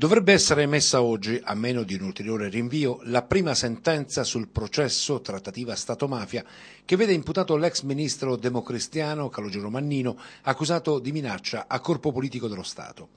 Dovrebbe essere emessa oggi, a meno di un ulteriore rinvio, la prima sentenza sul processo trattativa Stato-mafia che vede imputato l'ex ministro democristiano Calogero Mannino accusato di minaccia a corpo politico dello Stato.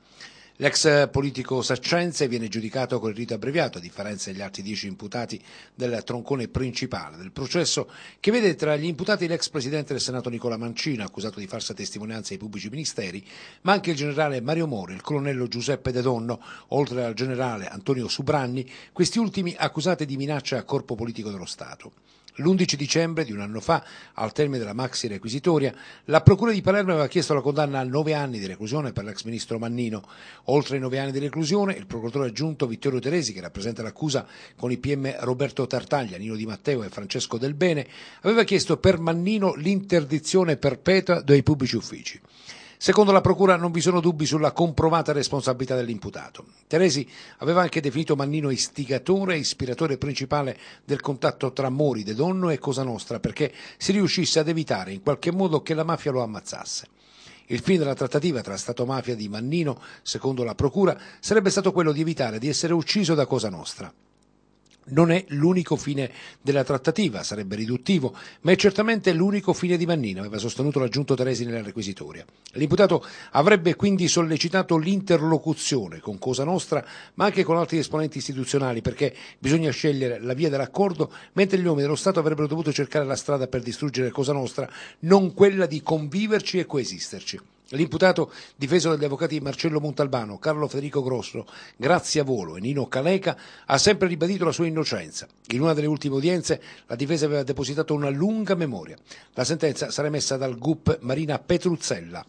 L'ex politico saccense viene giudicato col rito abbreviato, a differenza degli altri dieci imputati del troncone principale del processo, che vede tra gli imputati l'ex presidente del Senato Nicola Mancino, accusato di farsa testimonianza ai pubblici ministeri, ma anche il generale Mario Mori, il colonnello Giuseppe De Donno, oltre al generale Antonio Subranni, questi ultimi accusati di minaccia a corpo politico dello Stato. L'11 dicembre di un anno fa, al termine della maxi requisitoria, la Procura di Palermo aveva chiesto la condanna a nove anni di reclusione per l'ex ministro Mannino. Oltre ai nove anni di reclusione, il procuratore aggiunto Vittorio Teresi, che rappresenta l'accusa con i PM Roberto Tartaglia, Nino Di Matteo e Francesco Del Bene, aveva chiesto per Mannino l'interdizione perpetua dai pubblici uffici. Secondo la Procura non vi sono dubbi sulla comprovata responsabilità dell'imputato. Teresi aveva anche definito Mannino istigatore e ispiratore principale del contatto tra Mori, De Donno e Cosa Nostra perché si riuscisse ad evitare in qualche modo che la mafia lo ammazzasse. Il fine della trattativa tra Stato mafia di Mannino, secondo la Procura, sarebbe stato quello di evitare di essere ucciso da Cosa Nostra non è l'unico fine della trattativa, sarebbe riduttivo, ma è certamente l'unico fine di Mannino, aveva sostenuto l'aggiunto Teresi nella requisitoria. L'imputato avrebbe quindi sollecitato l'interlocuzione con Cosa Nostra, ma anche con altri esponenti istituzionali, perché bisogna scegliere la via dell'accordo, mentre gli uomini dello Stato avrebbero dovuto cercare la strada per distruggere Cosa Nostra, non quella di conviverci e coesisterci. L'imputato, difeso dagli avvocati Marcello Montalbano, Carlo Federico Grosso, Grazia Volo e Nino Caleca, ha sempre ribadito la sua innocenza. In una delle ultime udienze la difesa aveva depositato una lunga memoria. La sentenza sarà emessa dal GUP Marina Petruzzella.